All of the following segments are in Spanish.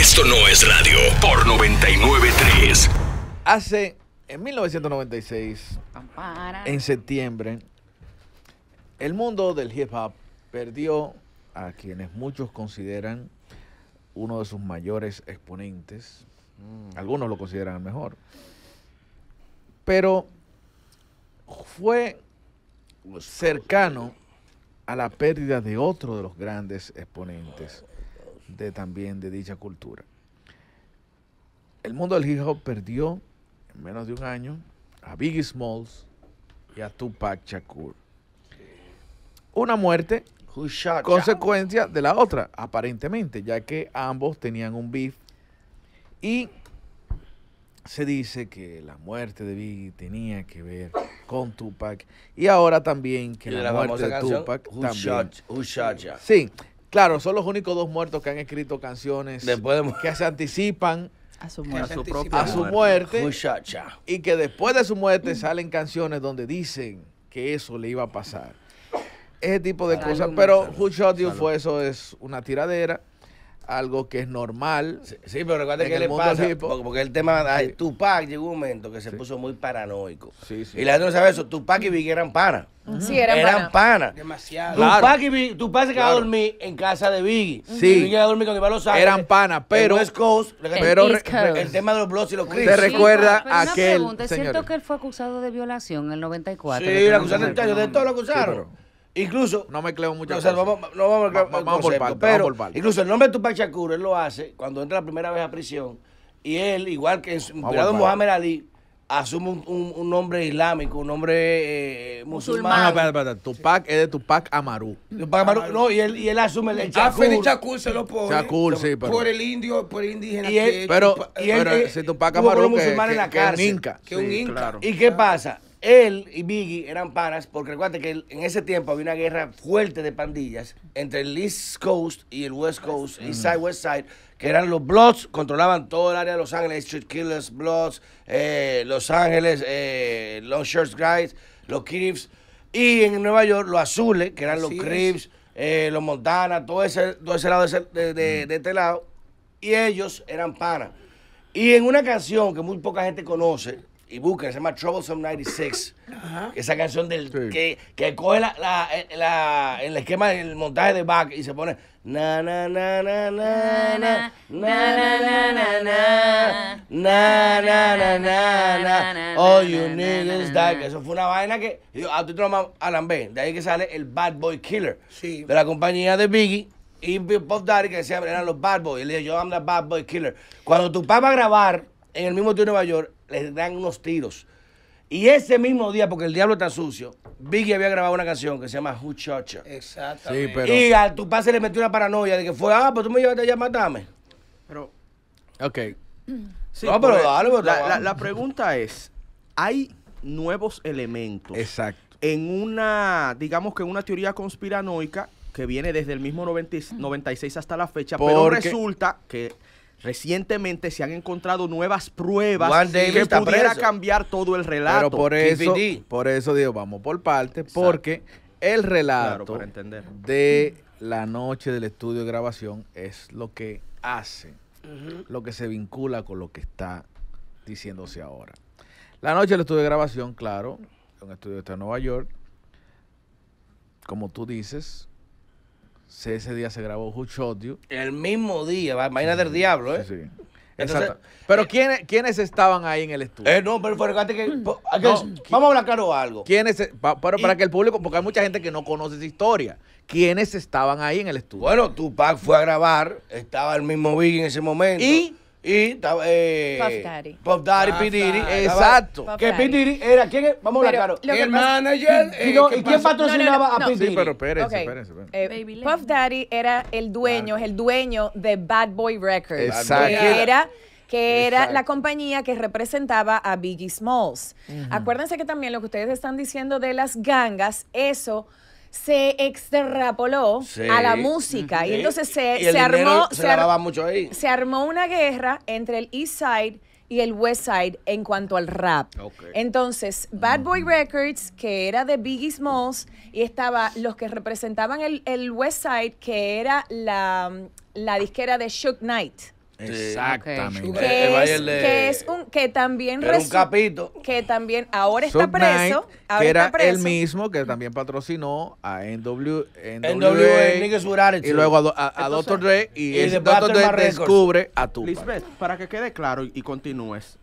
Esto no es radio por 993. Hace en 1996, en septiembre, el mundo del hip hop perdió a quienes muchos consideran uno de sus mayores exponentes. Mm. Algunos lo consideran el mejor. Pero fue cercano a la pérdida de otro de los grandes exponentes también de dicha cultura. El mundo del hip hop perdió en menos de un año a Biggie Smalls y a Tupac Shakur. Una muerte consecuencia de la otra, aparentemente, ya que ambos tenían un beef y se dice que la muerte de Biggie tenía que ver con Tupac y ahora también que la, muerte de Tupac también. Claro, son los únicos dos muertos que han escrito canciones que se anticipan a su muerte, propia muerte, y que después de su muerte salen canciones donde dicen que eso le iba a pasar. Ese tipo de cosas. Pero Who Shot You fue eso, es una tiradera algo que es normal. Sí, pero recuerda que le pasa. Porque, el tema. de Tupac llegó un momento que se puso muy paranoico. Y la gente no sabe eso. Tupac y Biggie eran para. Sí, eran, panas. Demasiado. Tu Tupac, se quedaba a dormir en casa de Biggie. Sí. a dormir cuando iba a Eran panas, pero- West pero el tema de los blogs y los Te recuerda aquel, pregunta, ¿Es cierto que él fue acusado de violación en el 94? Sí, lo acusaron de todo, de todo lo acusaron. Incluso, no mezclemos muchas o vamos, vamos, por parte, incluso el nombre de Tupac Shakur, él lo hace cuando entra la primera vez a prisión. Y él, igual que en su- por inspirado Ali, asume un, nombre islámico, un nombre eh, musulmán. No, ah, espérate, espérate. Tupac es de Tupac Amaru. Tupac Amaru, no, y él, asume el, hecho. Chakur. Ah, se lo pone. Chacur, sí, pero. Por el indio, por el indígena. pero, si Tupac Amaru, que, que, en la que cárcel, un inca. Que sí, un inca. Claro. ¿Y qué pasa? él y Biggie eran panas, porque recuerda que en ese tiempo había una guerra fuerte de pandillas entre el East Coast y el West Coast, East mm. Side, West Side, que eran los Bloods, controlaban todo el área de Los Ángeles, Street Killers, Bloods, eh, Los Ángeles, Long eh, los Shirts Guys, los Crips, y en Nueva York los Azules, que eran los Crips, eh, los Montana, todo ese, ese lado de, mm. de este lado, y ellos eran panas. Y en una canción que muy poca gente conoce, y busca, se llama Troublesome 96. Esa canción del que, que, coge la, la, el esquema del montaje de Bach y se pone na na na na na na na na na na na na na na all you need this que eso fue una vaina que yo a te troma Alan B de ahí que sale el Bad Boy Killer sí. de la compañía de Biggie y pop Daddy que decía, eran los Bad Boys y le dije yo I'm the Bad Boy Killer cuando tu papá va a grabar en el mismo tío de Nueva York les dan unos tiros. Y ese mismo día, porque el diablo está sucio, Biggie había grabado una canción que se llama Who Exacto. Y a tu pase le metió una paranoia de que fue, ah, pues tú me llevaste allá a Pero. Ok. no, pero pues, dale, la, la, pregunta es: ¿hay nuevos elementos? Exacto. En una, digamos que en una teoría conspiranoica que viene desde el mismo 96 hasta la fecha, pero resulta que Recientemente se han encontrado nuevas pruebas que pudiera cambiar todo el relato. Pero por eso, por eso digo, vamos por partes, porque el relato de la noche del estudio de grabación es lo que hace, lo que se vincula con lo que está diciéndose ahora. La noche del estudio de grabación, claro, un estudio está Nueva York, como tú dices, ese día se grabó Who Shot El mismo día, vaina del diablo, ¿eh? Sí, Exacto. Eh, pero ¿quiénes, estaban ahí en el estudio? Eh, no, pero, antes que, mm. vamos a hablar claro algo. ¿Quiénes, para que el público, porque hay mucha gente que no conoce esa historia. ¿Quiénes estaban ahí en el estudio? Bueno, Tupac fue a grabar, estaba el mismo Big en ese momento. Y y eh, Puff Daddy. Puff Daddy, ah, P. exacto. que P. era, ¿quién es? Vamos a hablar El manager. y, eh, quién patrocinaba a P. Diddy? Sí, pero espérense, espérense. Eh, Puff Daddy era el dueño, el dueño de Bad Boy Records. Exacto. Que era que era la compañía que representaba a Biggie Smalls. Acuérdense que también lo que ustedes están diciendo de las gangas, eso se extrapoló a la música. Y entonces se, armó. Se, armó una guerra entre el East Side y el West Side en cuanto al rap. Entonces, Bad Boy Records, que era de Biggie Smalls, y estaba los que representaban el, el West Side, que era la, la disquera de Shook Knight. Exactamente. Que, es, un que también capito. que también ahora está preso, era el mismo que también patrocinó a NW, NWA, y luego a, Doctor Dr. Dre y, Dr. Dre descubre a Tupac. Lisbeth, para que quede claro y continúes,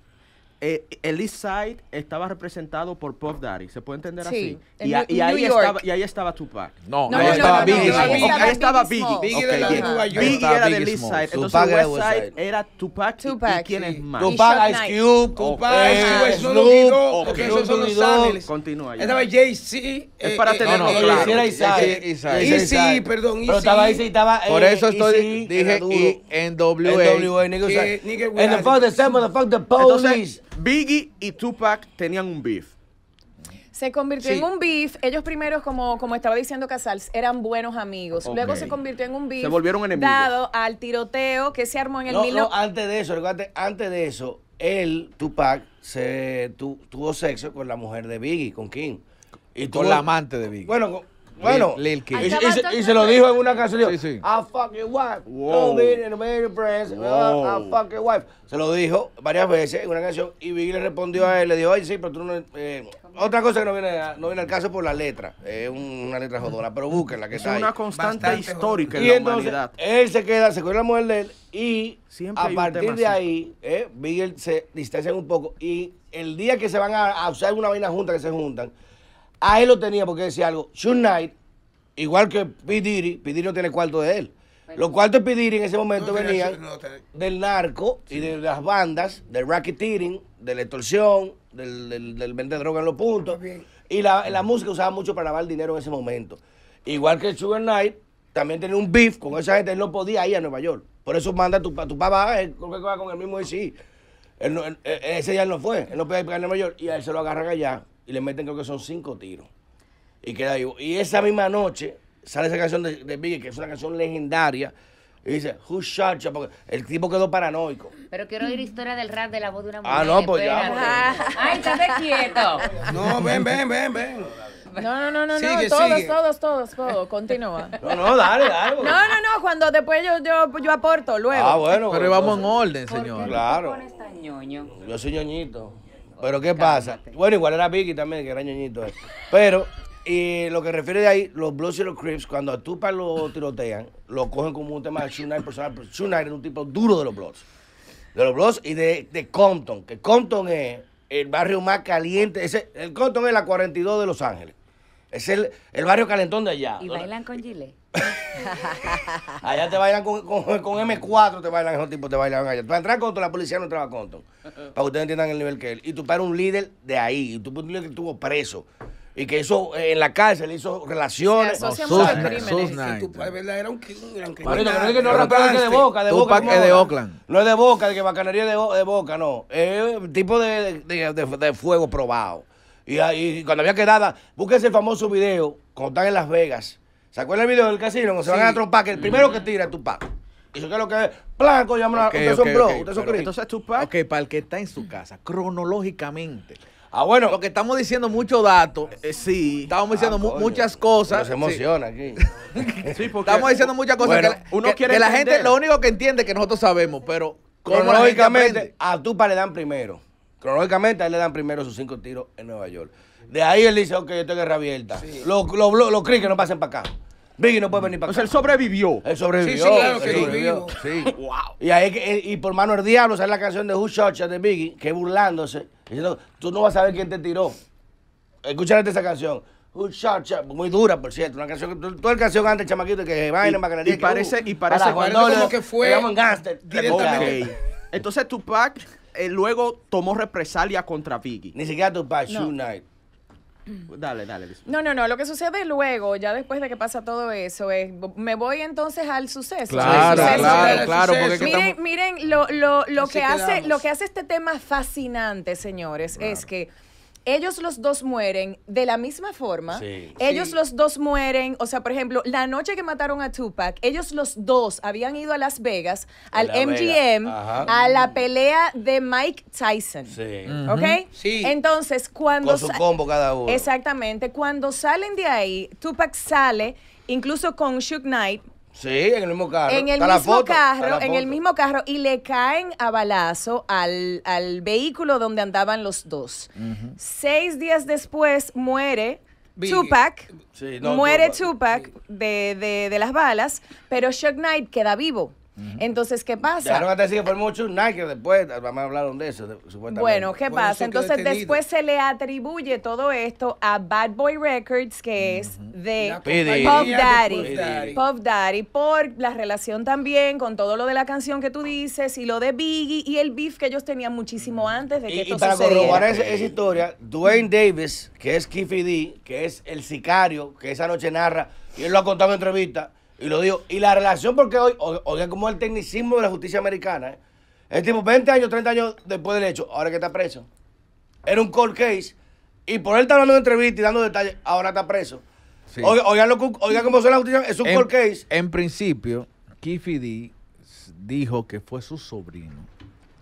eh, el East Side estaba representado por Puff Daddy, ¿se puede entender sí. así? Y, a, y, ahí estaba, y, ahí estaba, Tupac. No, no ahí, no, estaba no, Biggie. ahí estaba Biggie. Biggie, okay, de Nueva York. Biggie era del East Side. Entonces West Side era Tupac, Tupac y, quién es más. Tupac, eh, Ice Cube, Tupac, Ice Snoop, porque esos son los Ángeles. Continúa. Estaba Jay-Z. Es eh, para eh, tenerlo claro. sí, perdón, Pero estaba Easy, estaba Por eso estoy, dije, y NWA. NWA, nigga. And the fuck the police. Biggie y Tupac tenían un beef. Se convirtió en un beef. Ellos primero, como, como estaba diciendo Casals, eran buenos amigos. Luego se convirtió en un beef. Se volvieron enemigos. Dado al tiroteo que se armó en el Milo... no antes de eso, antes, antes, de eso, él, Tupac, se tuvo sexo con la mujer de Biggie, con King. Y con la amante de Biggie. Bueno, bueno, Lil, y, se lo dijo en una canción. a wife. wife. Se lo dijo varias veces en una canción y Biggie le respondió a él. Le dijo, ay sí, pero tú no... Eh, otra cosa que no viene, no viene al caso por la letra. Es una letra jodona, pero búsquenla que es está Es una constante histórica en y la entonces, humanidad. Él se queda, se cuida la mujer de él y a partir de ahí, eh, se distancia un poco y el día que se van a, a usar una vaina junta, que se juntan, a él lo tenía porque decía algo. Sugar Knight, igual que P. Diddy, P. Diddy no tiene cuarto de él. Los cuartos de P. en ese momento venían del narco y de las bandas, del racketeering, de la extorsión, del, del, del vender droga en los puntos. Y la, música usaba mucho para lavar dinero en ese momento. Igual que Sugar Knight, también tenía un beef con esa gente, él no podía ir a Nueva York. Por eso manda a tu, a tu papá, ah, él, con el mismo DC. ese ya no fue, él no podía ir a Nueva York y a él se lo agarran allá y le meten creo que son cinco tiros. Y queda ahí. Y esa misma noche sale esa canción de, de Biggie, que es una canción legendaria. Y dice, who shot you? Porque el tipo quedó paranoico. Pero quiero oír historia del rap de la voz de una ah, mujer. Ah, no, pues ya. Pues. Ay, estate quieto. No, ven, ven, ven, ven. No, no, no, no, no, todos, todos, todos, todos, continúa. No, no, dale, dale. No, no, no, cuando después yo, yo, yo aporto, luego. Ah, bueno. Pero vamos en orden, señor. Claro. Yo soy ñoñito. Pero ¿qué pasa? Bueno, igual era Vicky también, que era ñoñito. Pero y lo que refiere de ahí, los Bloods y los Crips, cuando a Tupac lo tirotean, lo cogen como un tema de Shunai personal. Pero Shunai era un tipo duro de los Bloods. De los Bloods y de, de Compton, que Compton es el barrio más caliente. Ese, el Compton es la 42 de Los Ángeles. Es el, el barrio calentón de allá. ¿Y bailan con Gile? allá te bailan con, con, M4, te bailan esos tipos, te bailan allá. Tú vas a entrar la policía no entraba a Para que ustedes entiendan el nivel que él. Y tú era un líder de ahí, y tú un líder que estuvo preso. Y que hizo eh, en la cárcel, hizo relaciones. Sus crímenes. Tú, pues, verdad, era un, gran criminal. es que no era de boca, de boca. No, es de Oakland. No es de boca, de que bacanería de, de boca, no. Es un tipo de, de, de fuego probado. Y, ahí cuando había quedada, busquen ese famoso video cuando están en Las Vegas. ¿Se acuerdan el video del casino? Cuando se van a trompar, que el primero que tira es y Eso que es lo que es. Blanco, llámalo. ustedes son okay, bro, ustedes son Entonces Tupac. Ok, para el que está en su casa, cronológicamente. Ah, bueno. Lo que estamos diciendo muchos datos. Eh, sí. Estamos diciendo ah, muchas cosas. nos se emociona aquí. sí, porque estamos diciendo muchas cosas que, la, uno quiere que la gente, lo único que entiende es que nosotros sabemos, pero. Cronológicamente, a tu pa le dan primero. Cronológicamente, a él le dan primero sus cinco tiros en Nueva York. De ahí él dice, ok, yo estoy guerra abierta. Los, los, los, no pasen para acá. Biggie no puede venir para acá. O sea, él sobrevivió. Él sobrevivió. Sí, sí claro que sobrevivió. Sí. wow. Y, ahí, eh, y por mano del diablo sale la canción de Who Shot de Biggie, que burlándose, diciendo, tú no vas a saber quién te tiró. Escúchate esa canción. Who Shot muy dura, por cierto. Una canción, toda la canción antes, chamaquito, que vaina, Macarena uh, Y parece, y parece, que fue, gánster Directamente. Entonces Tupac eh, luego tomó represalia contra Vicky. Ni siquiera tu Shoe Dale, dale. No, no, no. Lo que sucede luego, ya después de que pasa todo eso, es me voy entonces al suceso. Claro, claro, claro. miren, miren lo, lo, lo que hace, lo que hace este tema fascinante, señores, es que ellos los dos mueren de la misma forma. Ellos los dos mueren, o sea, por ejemplo, la noche que mataron a Tupac, ellos los dos habían ido a Las Vegas, al MGM, a la pelea de Mike Tyson. Sí. ¿Ok? Sí. Entonces, cuando... Con su combo cada uno. Exactamente. Cuando salen de ahí, Tupac sale, incluso con Shook Knight, Sí, en el mismo carro. En el mismo carro, en el mismo carro, y le caen a balazo al, vehículo donde andaban los dos. Seis días después muere Tupac, muere Tupac, de, de, las balas, pero Shock Knight queda vivo. Entonces, ¿qué pasa? voy decir que mucho Nike después, vamos a hablar de eso, supuestamente. Bueno, ¿qué pasa? Entonces, después se le atribuye todo esto a Bad Boy Records, que es de Pop Daddy. Pop Daddy, por la relación también con todo lo de la canción que tú dices y lo de Biggie y el beef que ellos tenían muchísimo antes de que esto sucediera. y para corroborar esa, historia, Dwayne Davis, que es Kiffy D, que es el sicario, que esa noche narra, y él lo ha contado en entrevista, y lo digo. Y la relación, porque hoy, Oiga como el tecnicismo de la justicia americana. ¿eh? tipo, 20 años, 30 años después del hecho, ahora que está preso. Era un cold case. Y por él está hablando de y dando detalles, ahora está preso. Sí. cómo son la justicia. Es un en, cold case. En principio, Kiffy D dijo que fue su sobrino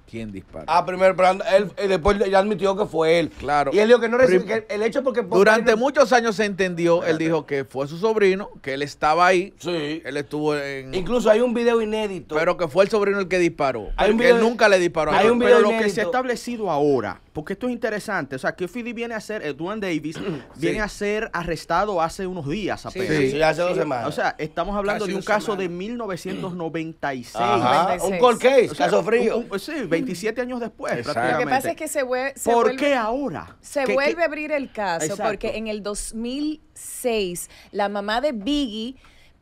¿Quién disparó? Ah, primero, pero él, después ya admitió que fue él. Claro. Y él dijo que no recibió el hecho porque... Durante muchos años se entendió, él dijo que fue su sobrino, que él estaba ahí. Sí. Él estuvo en... Incluso hay un video inédito. Pero que fue el sobrino el que disparó. Hay que él nunca le disparó. Hay un video pero lo que se ha establecido ahora porque esto es interesante. O sea, que Philly viene a ser, Edwin eh, Davis, viene a ser arrestado hace unos días apenas. Sí, sí hace dos semanas. O sea, estamos hablando de un caso de 1996. Un cold case, caso frío. sí, 27 años después. Lo que pasa es que se, vuelve. ¿Por qué ahora? Se vuelve a abrir el caso porque en el 2006 la mamá de Biggie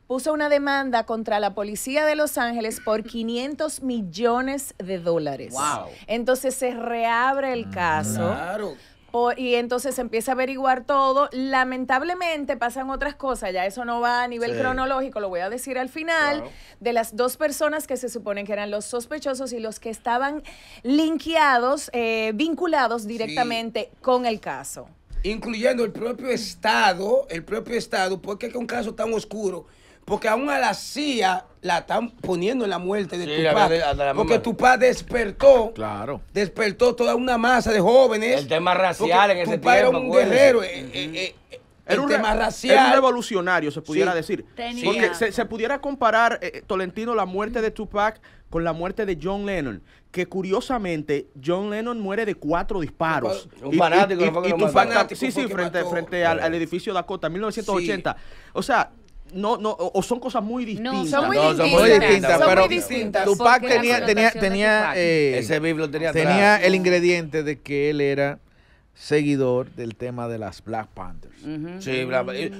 puso una demanda contra la policía de Los Ángeles por 500 millones de dólares. Entonces se reabre el mm, caso. Claro. y entonces se empieza a averiguar todo. Lamentablemente pasan otras cosas, ya eso no va a nivel cronológico, lo voy a decir al final, de las dos personas que se suponen que eran los sospechosos y los que estaban linkeados, eh, vinculados directamente con el caso. Incluyendo el propio Estado, el propio Estado, porque es un caso tan oscuro porque aún a la CIA la están poniendo en la muerte de Tupac. porque Tupac despertó. Claro. Despertó toda una masa de jóvenes. El tema racial en ese Tupac era un pues. guerrero. Eh, eh, eh, un, tema racial. Era un revolucionario, se pudiera decir. Porque se, pudiera comparar, Tolentino, la muerte de Tupac con la muerte de John Lennon. Que curiosamente, John Lennon muere de cuatro disparos. Un fanático. Y, Sí, sí, frente, frente al, edificio Dakota, 1980. O sea, no, no, o son cosas muy distintas. No, son muy, distintas. Son muy distintas. Son pero muy Tupac eh, tenía, tenía, tenía, eh, ese tenía el ingrediente de que él era seguidor del tema de las Black Panthers. Mm.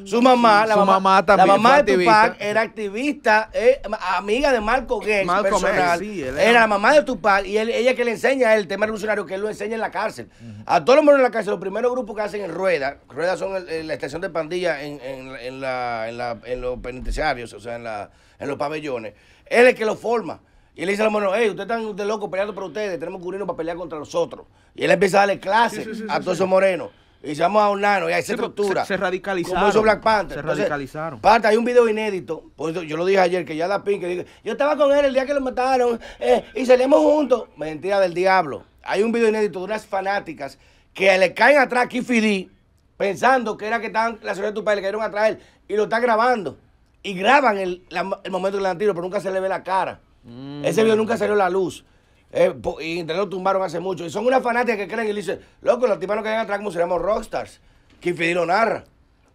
su mamá, la mamá, también de Tupac era activista, eh, amiga de Marco Gates, personal. era... la mamá de Tupac y ella que le enseña el tema revolucionario que él lo enseña en la cárcel. A todos los en la cárcel, los primeros grupos que hacen en rueda, ruedas son la extensión de pandilla en, en, los penitenciarios, o sea, en, la, en los pabellones. Él es el que lo forma. Y él dice a los morenos, hey, ustedes están ustedes locos peleando por ustedes, tenemos que unirnos para pelear contra los otros. Y él empieza a darle clase a todos esos morenos. Y se vamos a nano y ahí se estructura. Se, radicalizaron. Como hizo Black Panther. Se radicalizaron. Parte, hay un video inédito. eso yo lo dije ayer, que ya la pin, que dije, yo estaba con él el día que lo mataron eh, y salimos juntos. Mentira del diablo. Hay un video inédito de unas fanáticas que le caen atrás a Kifidi pensando que era que estaban la señora de tu padre, le cayeron atrás a él y lo están grabando. Y graban el, momento del le pero nunca se le ve la cara. Mm, Ese video nunca salió a la luz. Eh, y lo tumbaron hace mucho. Y son unas fanáticas que creen y dicen, loco, los tipos que vengan atrás como seremos rockstars. Que pidieron narra.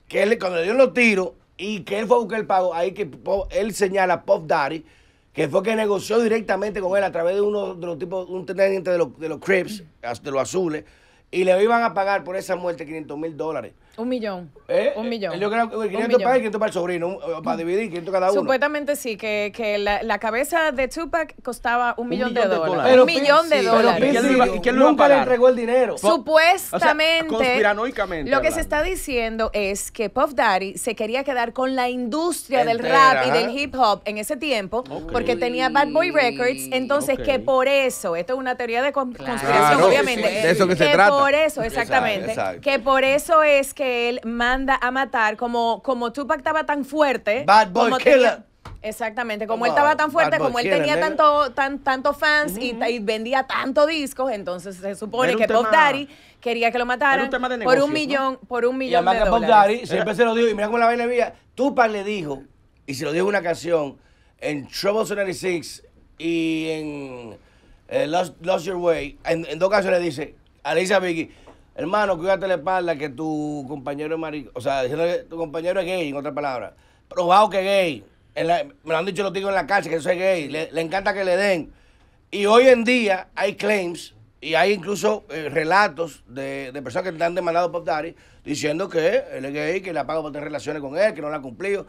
Que él, cuando le dieron los tiros y que él fue a buscar el pago, ahí que él señala Pop Daddy, que fue que negoció directamente con él a través de uno de los tipos, un teniente de los, de los Crips, de los azules, y le iban a pagar por esa muerte 500 mil dólares. Un millón. ¿Eh? Un eh, millón. Yo creo que 500 para y 500 para el sobrino, eh, para dividir 500 cada uno. Supuestamente sí, que, que la, la, cabeza de Tupac costaba un, millón, de, dólares. un millón de dólares. Pero, ¿Y quién, ¿quién Nunca le entregó el dinero. Supuestamente. conspiranoicamente. Lo que se está diciendo es que Puff Daddy se quería quedar con la industria del rap y del hip hop en ese tiempo, porque tenía Bad Boy Records. Entonces, que por eso, esto es una teoría de conspiración, ah, obviamente. de eso que, que se trata. por eso, exactamente. Que por eso es que él manda a matar, como, como Tupac estaba tan fuerte. Bad boy killer. Exactamente, como, él estaba tan fuerte, como él tenía tanto, tanto fans y, vendía tanto discos, entonces se supone que Daddy quería que lo mataran por un millón, por un millón y de Daddy siempre se lo dijo, y mira cómo la vaina vía, Tupac le dijo, y se lo dijo una canción, en Trouble 96 y en eh, Lost, Your Way, en, dos canciones le dice, Alicia Vicky, hermano, cuídate la espalda que tu compañero es marico, o sea, diciendo que tu compañero es gay, en otras palabras, probado que es gay, me lo han dicho los tíos en la calle que eso es gay, le, encanta que le den. Y hoy en día hay claims y hay incluso eh, relatos de, personas que te han demandado por Daddy diciendo que él es gay, que le ha pagado por tener relaciones con él, que no la ha cumplido.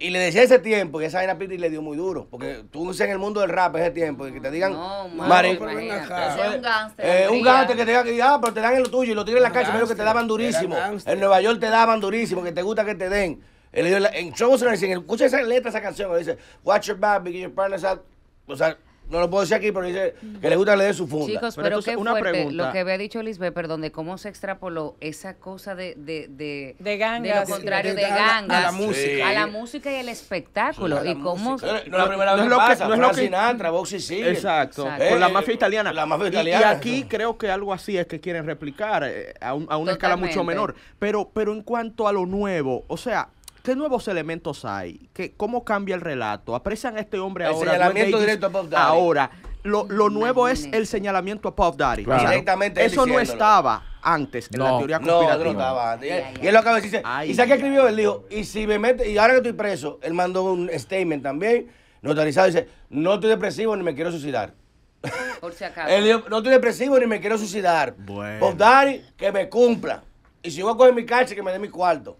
Y le decía ese tiempo, que esa vaina Piti le dio muy duro. Porque tú en el mundo del rap ese tiempo, y que te digan. No, mami, un gánster. Eh, un que te diga que, ah, pero te dan en lo tuyo y lo tiran en la cancha, pero que te daban durísimo. En Nueva York te daban durísimo, que te gusta que te den. En shows, escucha esa letra, esa canción, dice, Watch your back, because your partner's out. O sea, no lo puedo decir aquí, pero dice que le gusta leer le su funda. Chicos, pero, qué una pregunta. lo que había dicho Lisbeth, perdón, de cómo se extrapoló esa cosa de... De, de, de gangas. De lo contrario, de, gangas. A la, música. A la música y el espectáculo. y cómo... No, es la primera vez que, pasa. No es lo que... Sinatra, Boxy sí. Exacto. Con la mafia eh, italiana. La mafia italiana. Y, aquí creo que algo así es que quieren replicar eh, a, a, una escala mucho menor. Pero, pero en cuanto a lo nuevo, o sea, ¿Qué nuevos elementos hay? ¿Qué, ¿Cómo cambia el relato? Aprecian a este hombre ahora. Señalamiento directo a Ahora, lo, nuevo es el señalamiento a Puff Daddy. Directamente Eso no estaba antes en la teoría conspirativa. Y él lo acaba de decir. y sabe que escribió él dijo, y si me mete, y ahora que estoy preso, él mandó un statement también, notarizado, dice, no estoy depresivo ni me quiero suicidar. Por si acaso. él dijo, no estoy depresivo ni me quiero suicidar. Bueno. Puff Daddy, que me cumpla. Y si voy a coger mi cárcel, que me dé mi cuarto.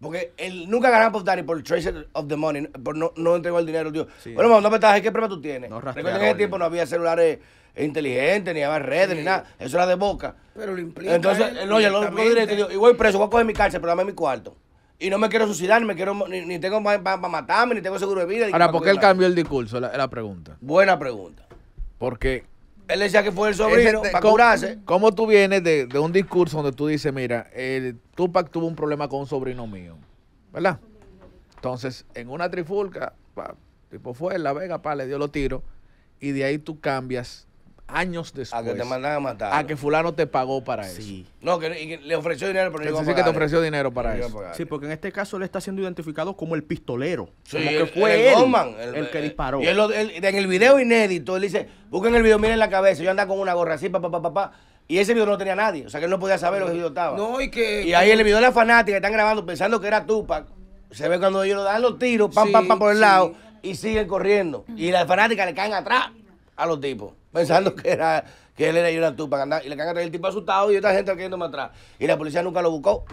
Porque él nunca ganaba por Daddy por Tracer of the Money, por no, no entregó el dinero, tío. Bueno, mamá, no me ¿qué problema tú tienes? No que en ese tiempo no había celulares inteligentes, ni había redes, ni nada. Eso era de boca. Pero lo implica. Entonces, él, oye, yo lo directo, digo, y voy preso, voy a coger mi cárcel, pero dame mi cuarto y no me quiero suicidar, me quiero, ni, tengo para matarme, ni tengo seguro de vida. Ahora, ¿por qué él cambió el discurso? Es la, pregunta. Buena pregunta. Porque él decía que fue el sobrino para curarse. ¿Cómo tú vienes de, un discurso donde tú dices, mira, el Tupac tuvo un problema con un sobrino mío, ¿verdad? Entonces, en una trifulca, tipo fue en La Vega, pa, le dio los tiros, y de ahí tú cambias años después. A que te a matar. A que fulano te pagó para eso. Sí. No, que, le ofreció dinero, pero no que te ofreció dinero para eso. Sí, porque en este caso él está siendo identificado como el pistolero. como que fue él el, que eh, disparó. en el video inédito, él dice, busquen el video, miren la cabeza, yo andaba con una gorra así, papá, papá, Pa, pa. Y ese video no tenía nadie, o sea que él no podía saber lo que yo estaba. No, y que... Y ahí el video de la fanática, están grabando pensando que era Tupac. Se ve cuando ellos dan los tiros, pam, pam, pam, por el lado, y siguen corriendo. Y la fanática le caen atrás a los tipos pensando que era que él era Jonathan Tupac. Andaba, y le cagan el tipo asustado y otra gente quedándome atrás. Y la policía nunca lo buscó.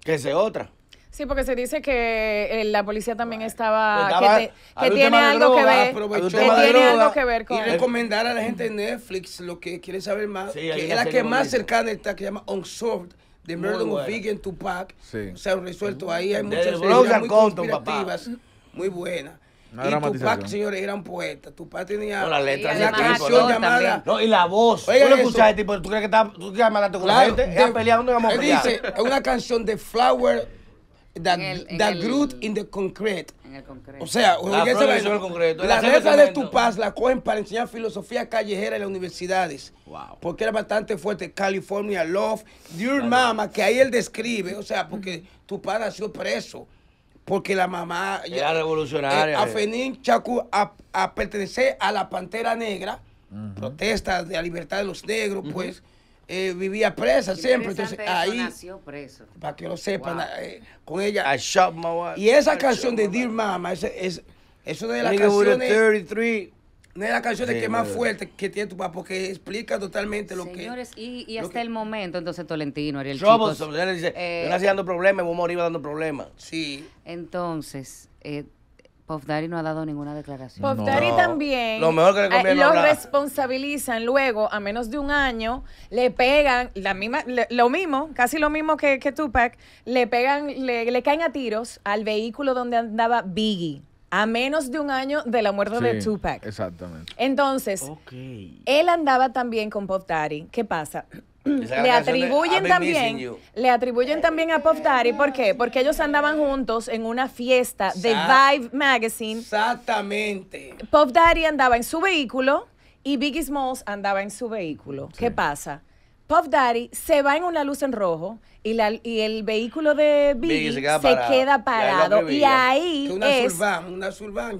Que sea otra. Sí, porque se dice que eh, la policía también estaba, que, tiene algo que ver, que tiene algo que ver con y recomendar a la gente de Netflix lo que quiere saber más, que es la que más cercana está, que se llama Unsolved. The Murder of Vegan Tupac. Se O resuelto ahí hay muchas cosas muy buenas. Una y Tupac, señores, era un poeta. Tupac tenía la letra, la canción llamada. No, y la voz. Oye, ¿Tú lo escuchaste? Tipo, ¿Tú crees que estaba, tú quieres malarte con la gente? peleado, peleando, vamos a pelear. Dice, es una canción de Flower that, grew in the concrete. En el concreto. O sea, la, la letra de Tupac la cogen para enseñar filosofía callejera en las universidades. Wow. Porque era bastante fuerte. California Love, Dear Mama, que ahí él describe. O sea, porque Tupac nació preso porque la mamá era revolucionaria. Eh, a Chacu a, a, pertenecer a la Pantera Negra, Protesta de la libertad de los negros, pues eh, vivía presa siempre, entonces ahí preso. para que lo sepan eh, con ella. I shot my Y esa canción de Dear Mama, es, es, una de las canciones 33 no de la de que más fuerte que tiene tu papá, porque explica totalmente lo que. Señores, y, hasta el momento, entonces Tolentino, Ariel Troublesome. Él dice: eh, dando problemas, vos dando problemas. Sí. Entonces, eh, Puff Daddy no ha dado ninguna declaración. Puff Daddy también. Lo mejor que le ah, Lo responsabilizan luego, a menos de un año, le pegan, la misma, lo mismo, casi lo mismo que, Tupac, le pegan, le, le caen a tiros al vehículo donde andaba Biggie a menos de un año de la muerte de Tupac. Exactamente. Entonces, él andaba también con Pop Daddy. ¿Qué pasa? le atribuyen también le atribuyen también a Pop Daddy ¿por qué? porque ellos andaban juntos en una fiesta de Vibe Magazine exactamente Pop Daddy andaba en su vehículo y Biggie Smalls andaba en su vehículo ¿qué pasa? Puff Daddy se va en una luz en rojo y, el vehículo de Biggie, se, queda, parado, Y ahí,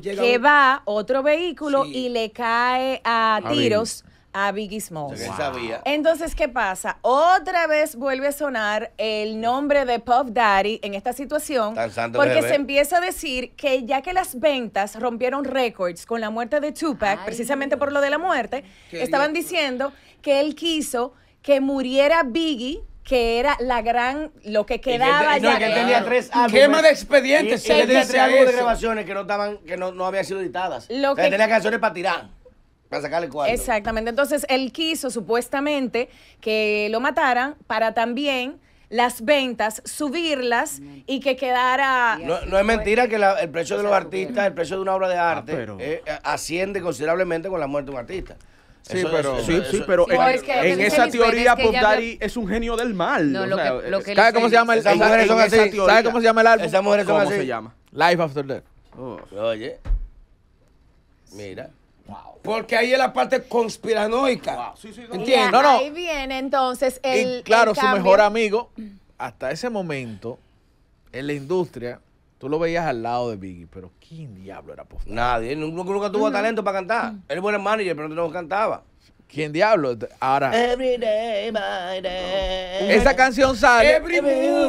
que va otro vehículo y le cae a, tiros. A Biggie Smalls. Entonces, ¿qué pasa? Otra vez vuelve a sonar el nombre de Puff Daddy en esta situación. porque se empieza a decir que ya que las ventas rompieron récords con la muerte de Tupac, precisamente por lo de la muerte, estaban diciendo que él quiso que muriera Biggie que era la gran, lo que quedaba ya. que tenía tres álbumes. Quema de expedientes. se tenía tres álbumes de grabaciones que no estaban, que no, no habían sido editadas. que tenía canciones para tirar. Para sacarle cuarto. Exactamente. Entonces, él quiso supuestamente que lo mataran para también las ventas, subirlas y que quedara... No, es mentira que el precio de los artistas, el precio de una obra de ah, arte, eh, eh, asciende considerablemente con la muerte de un artista. Sí, pero, sí, sí, pero en, esa teoría Pop es un genio del mal. ¿Sabe cómo se llama el, mujeres ¿Sabe cómo se llama el álbum? Esas mujeres son ¿Cómo se llama? Life After Death. Oye. Mira. Porque ahí es la parte conspiranoica. Wow. no. No, Ahí viene entonces el. claro, su mejor amigo, hasta ese momento, en la industria, Tú lo veías al lado de Biggie, pero ¿quién diablo era Puff Nadie, nunca, nunca tuvo talento para cantar. Él era buen manager, pero no cantaba. ¿Quién diablo? Ahora. day. Esa canción sale. Every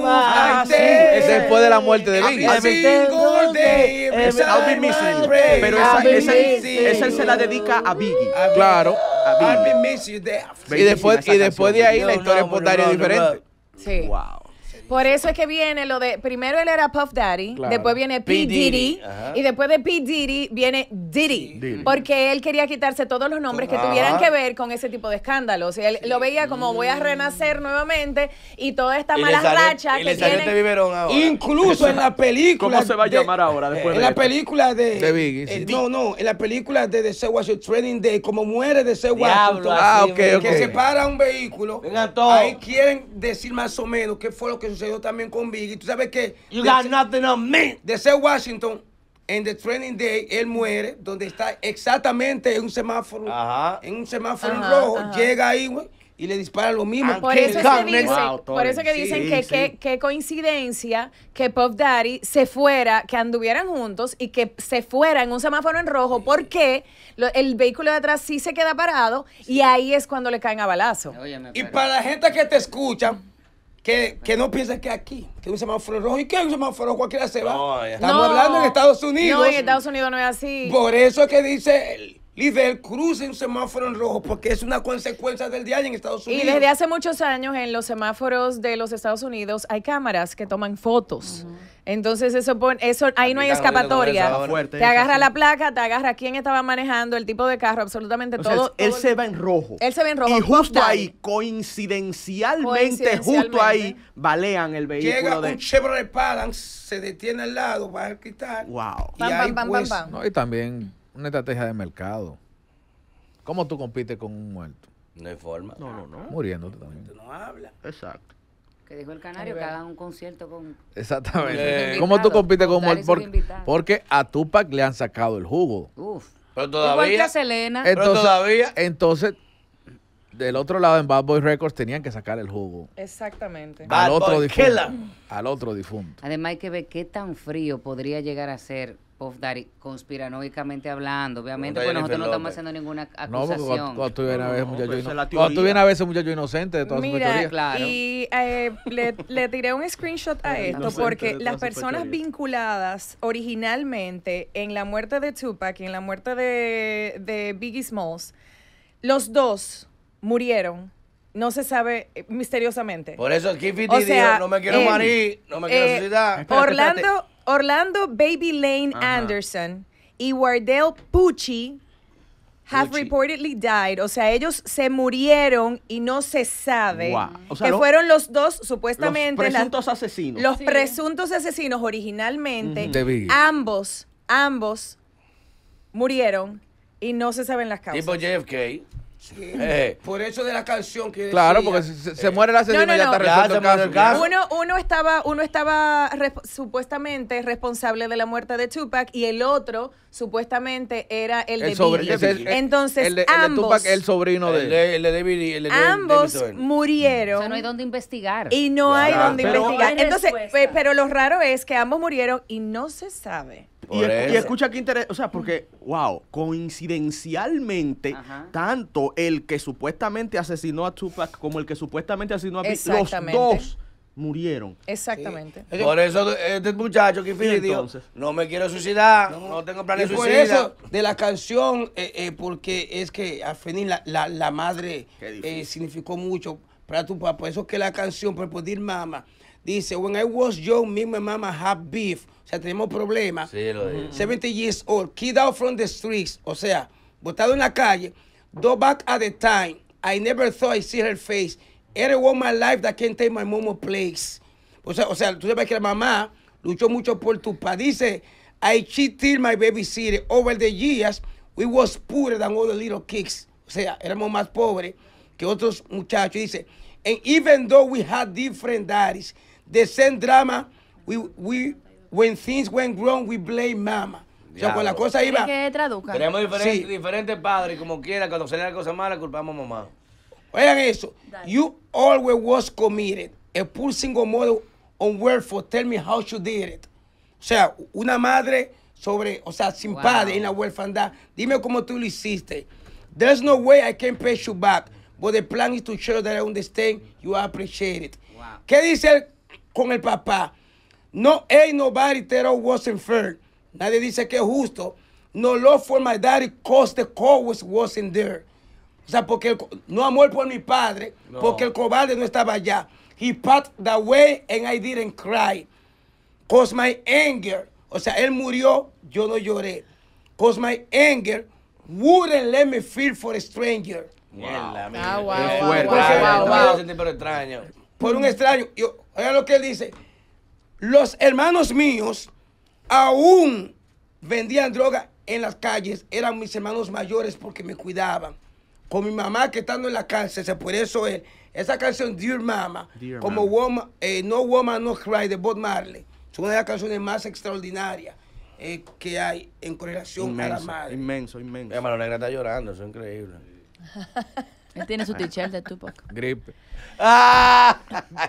ah, Es después de la muerte de Biggie. I'll be missing. Pero esa, esa, él se la dedica a Biggie. Claro. I'll be missing Y después, y después de ahí la historia no, es diferente. Sí. Wow. Por eso es que viene lo de, primero él era Puff Daddy, después viene P. Diddy, y después de P. Diddy viene Diddy, porque él quería quitarse todos los nombres que ah. tuvieran que ver con ese tipo de escándalos. Y él lo veía como voy a mm. renacer nuevamente y toda esta mala racha que tiene. Este Incluso en la película. ¿Cómo se va a llamar ahora después En la película de. Eh, no, no, en la película de The Washington Trading Day, como muere de Washington. Ah, Que se para un vehículo. Ahí quieren decir más o menos qué fue lo que sucedió yo también con Biggie. ¿Tú sabes qué? De ser Washington, en The Training Day, él muere, donde está exactamente en un semáforo, en un semáforo en rojo, llega ahí, güey y le dispara lo mismo. Por eso, que dicen, que dicen coincidencia que Pop Daddy se fuera, que anduvieran juntos y que se fuera en un semáforo en rojo porque el vehículo de atrás sí se queda parado y ahí es cuando le caen a balazo. y para la gente que te escucha, que, que, no piensa que aquí, que un semáforo rojo y que un semáforo cualquiera se va. Estamos hablando en Estados Unidos. No, en Estados Unidos no es así. Por eso es que dice, Lidel cruce un semáforo en rojo porque es una consecuencia del día en Estados Unidos. Y desde hace muchos años en los semáforos de los Estados Unidos hay cámaras que toman fotos. Entonces eso eso ahí no hay escapatoria. Te agarra la placa, te agarra quién estaba manejando, el tipo de carro, absolutamente todo. él, se va en rojo. Él se ve en rojo. Y justo ahí, coincidencialmente, justo ahí, balean el vehículo. Llega de... un Chevrolet palan, se detiene al lado, va a quitar. Wow. y pam, pues, y también una estrategia de mercado. ¿Cómo tú compites con un muerto? No hay forma. No, no, no. Muriéndote también. No habla. Exacto. Que dijo el canario que hagan un concierto con. Exactamente. ¿Cómo tú compites con un muerto? Porque, a Tupac le han sacado el jugo. Uf. Pero todavía. Selena. Entonces, pero todavía. Entonces. Del otro lado, en Bad Boy Records tenían que sacar el jugo. Exactamente. al otro difunto. Al otro difunto. Además hay que ver qué tan frío podría llegar a ser Puff conspiranoicamente hablando, obviamente, porque pues nosotros no estamos haciendo ninguna acusación. No, cuando, cuando tú vienes a ver muchacho, ese muchacho inocente de todas Mira, sus claro. y eh, le, le, tiré un screenshot a esto porque las personas vinculadas originalmente en la muerte de Tupac y en la muerte de, Biggie Smalls, los dos murieron no se sabe eh, misteriosamente. Por eso Kiffy dijo, no me quiero morir, no me quiero eh, suicidar. Orlando, Orlando Baby Lane Anderson y Wardell Pucci have reportedly died. O sea, ellos se murieron y no se sabe que fueron los dos supuestamente. Los presuntos asesinos. Los presuntos asesinos originalmente. Ambos, ambos murieron y no se saben las causas. Tipo JFK. Eh. Por eso de la canción que Claro, porque se, eh. muere la señora está Uno, uno, estaba, uno estaba supuestamente responsable de la muerte de Tupac y el otro supuestamente era el, de Entonces, el de, ambos, es el sobrino de, Ambos murieron. O no hay donde investigar. Y no hay donde investigar. Entonces, eh, pero lo raro es que ambos murieron y no se sabe y, escucha qué interesante, o sea, porque, wow, coincidencialmente, tanto el que supuestamente asesinó a Tupac como el que supuestamente asesinó a los dos murieron. Exactamente. Por eso este muchacho que dijo, no me quiero suicidar, no, tengo planes de suicidio. eso de la canción, eh, eh, porque es que a fin la, madre eh, significó mucho para Tupac, por Eso que la canción, por poder mamá, Dice, when I was young, me and my mama had beef. O sea, tenemos problemas. Sí, 70 years old, kid out from the streets. O sea, botado en la calle. go back at the time, I never thought I see her face. everyone was my life that can't take my mama's place. O sea, o sea, tú sabes que la mamá luchó mucho por tu padre. Dice, I cheated my baby city over the years. We was poorer than all the little kids. O sea, éramos más pobres que otros muchachos. Dice, and even though we had different daddies, the same drama. We, we, when things went wrong, we blame mama. O sea, cuando la cosa iba. Tenemos diferentes, padres, como quiera, cuando se le da mala culpamos a mamá. Oigan eso. You always was committed. A poor single mother on for Tell me how she did it. O sea, una madre sobre, o sea, sin padre en la huelfandad. Dime cómo tú lo hiciste. There's no way I can pay you back, but the plan is to show that I understand you appreciate it. ¿Qué dice el con el papá. No, ain't nobody that wasn't fair. Nadie dice que es justo. No love for my daddy cause the was wasn't there. O sea, porque no amor por mi padre, porque el cobarde no estaba allá. He passed way and I didn't cry. Cause my anger, o sea, él murió, yo no lloré. Cause my anger wouldn't let me feel for a stranger. Wow. Ah, wow. Por un extraño. Oigan lo que él dice. Los hermanos míos aún vendían droga en las calles. Eran mis hermanos mayores porque me cuidaban. Con mi mamá que estando en la cárcel, por eso él. Eh, esa canción Dear Mama, como Woman, eh, No Woman No Cry de Bob Marley, es una de las canciones más extraordinarias eh, que hay en correlación inmenso, a la madre. Inmenso, inmenso. Mano Negra está llorando, eso es increíble. Él tiene su t-shirt de Tupac. Gripe. ¡Ah!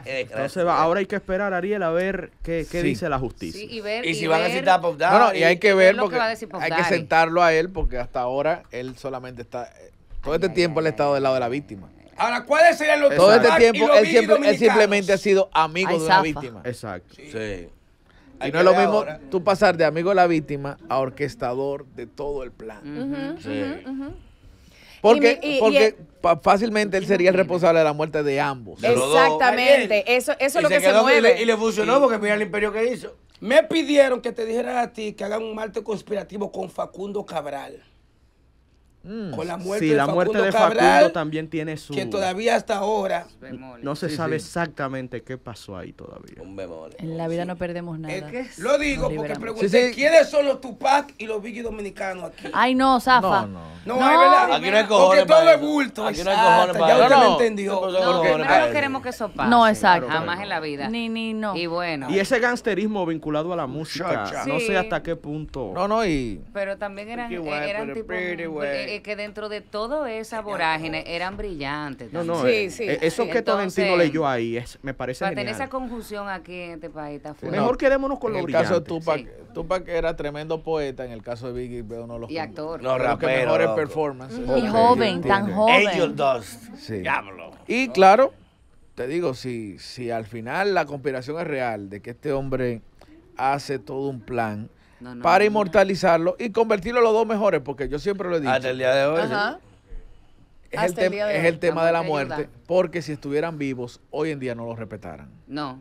Entonces va, ahora hay que esperar, Ariel, a ver qué, dice la justicia. Sí, y, ver, y si van a citar a Pop No, no, y hay que ver, porque hay que sentarlo a él, porque hasta ahora él solamente está. Eh, todo este tiempo él ha estado del lado de la víctima. Ahora, ¿cuál ¿cuáles serían los Todo este tiempo él, siempre, él, simplemente ha sido amigo de una víctima. Exacto. Sí. Y no es lo mismo tú pasar de amigo de la víctima a orquestador de todo el plan. Uh porque, fácilmente él sería el responsable de la muerte de ambos. Exactamente. Eso, es lo que se, mueve. y le, funcionó porque mira el imperio que hizo. Me pidieron que te dijera a ti que hagan un martes conspirativo con Facundo Cabral. Mm. Con la muerte, sí, de, la Facundo muerte de Facundo también tiene su... Que todavía hasta ahora... No se sabe exactamente qué pasó ahí todavía. En la vida no perdemos nada. lo digo porque pregunté, ¿quiénes son los Tupac y los Vicky dominicanos aquí? Ay, no, Zafa. No, no. No, Aquí no hay cojones Porque todo es bulto. Aquí no hay cojones Ya usted me entendió. No, no queremos que eso pase. No, exacto. Jamás en la vida. Ni, ni, no. Y bueno. Y ese gangsterismo vinculado a la música, no sé hasta qué punto. No, no, y... Pero también eran, eran tipo que, eh, que, dentro de todo esas vorágenes eran brillantes. No, no, eh, sí, eh, sí, eso que leyó ahí es, me parece para tener esa conjunción aquí en este país está fuerte. Mejor quedémonos con en lo el caso de Tupac, Tupac era tremendo poeta, en el caso de Biggie uno de los, y actor. los raperos, mejores performances. Y joven, tan joven. Angel Dust, diablo. Y claro, te digo, si, si al final la conspiración es real de que este hombre hace todo un plan para inmortalizarlo y convertirlo en los dos mejores, porque yo siempre lo he dicho. Hasta el día de hoy. Ajá. Es, el, tema de la muerte, porque si estuvieran vivos, hoy en día no los respetaran. No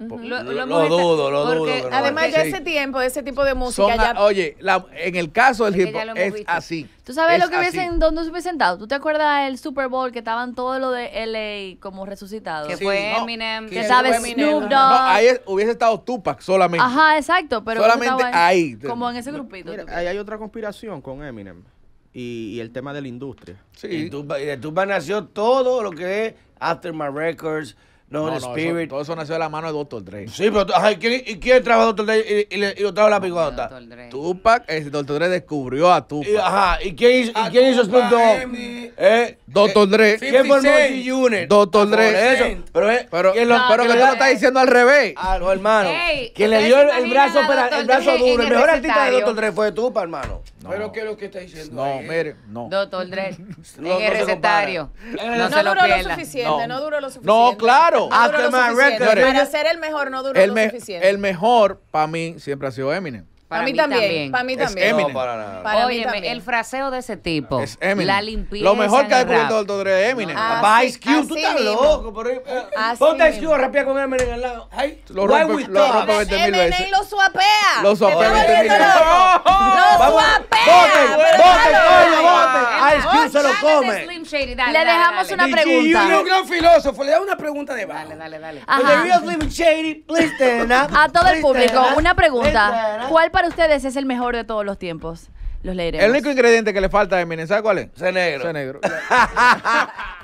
lo, dudo, lo dudo. además, de ese tiempo, ese tipo de música. oye, en el caso del hip hop es así. ¿Tú sabes lo que hubiesen, donde sentado? ¿Tú te acuerdas el Super Bowl que estaban todo lo de LA como resucitado, Que fue Eminem. que sabes ahí hubiese estado Tupac solamente. Ajá, exacto. Pero solamente ahí. Como en ese grupito. ahí hay otra conspiración con Eminem. Y, el tema de la industria. Sí. Y de Tupac nació todo lo que es After My Records, no, no, el Spirit. todo eso nació de la mano de Dr. Dre. Sí, pero ¿quién, ¿quién trajo a Dr. Dre y, le y, lo trajo la picota? Tupac, el Dr. Dre descubrió a Tupac. ajá, ¿y quién hizo, ¿y quién hizo Eh, Dr. Eh, Dre. ¿Quién formó el Unit? Dr. Ah, Dre. Pero, eh, pero, ah, pero que tú lo estás diciendo al revés. Algo, hermano. le dio el, brazo, el brazo duro. El mejor artista de Dr. Dre fue Tupac, hermano. No. ¿Pero qué es lo que está diciendo? No, mire, no. Doctor Dre, en el recetario. No, no, lo duró lo suficiente, no. duró lo suficiente. No, claro. Para ser el mejor no duró lo suficiente. El mejor, para mí, siempre ha sido Eminem. Para, mí, mí, también. también. Para mí también. No, para nada. Para Óyeme, también. el fraseo de ese tipo. Es Eminem. La limpieza. Lo mejor que ha por dentro del Todre es Eminem. Papá, ah, Ice Cube, tú estás mismo. loco. Por eh, ahí. Ponte Ice Cube a rapear con Eminem al lado. Ay, lo rompe, lo rompe 20 mil veces. Eminem lo suapea. Lo suapea 20 mil veces. Lo suapea. Bote, bote, coño, bote. Ice Cube se lo come. Slim Shady, dale, le dejamos una pregunta. Yo un gran filósofo. Le da una pregunta de Dale, dale, dale. Pues a todo el público, una pregunta. ¿Cuál para ustedes es el mejor de todos los tiempos? Los leeremos. El único ingrediente que le falta a Eminem, ¿sabe cuál es? Se negro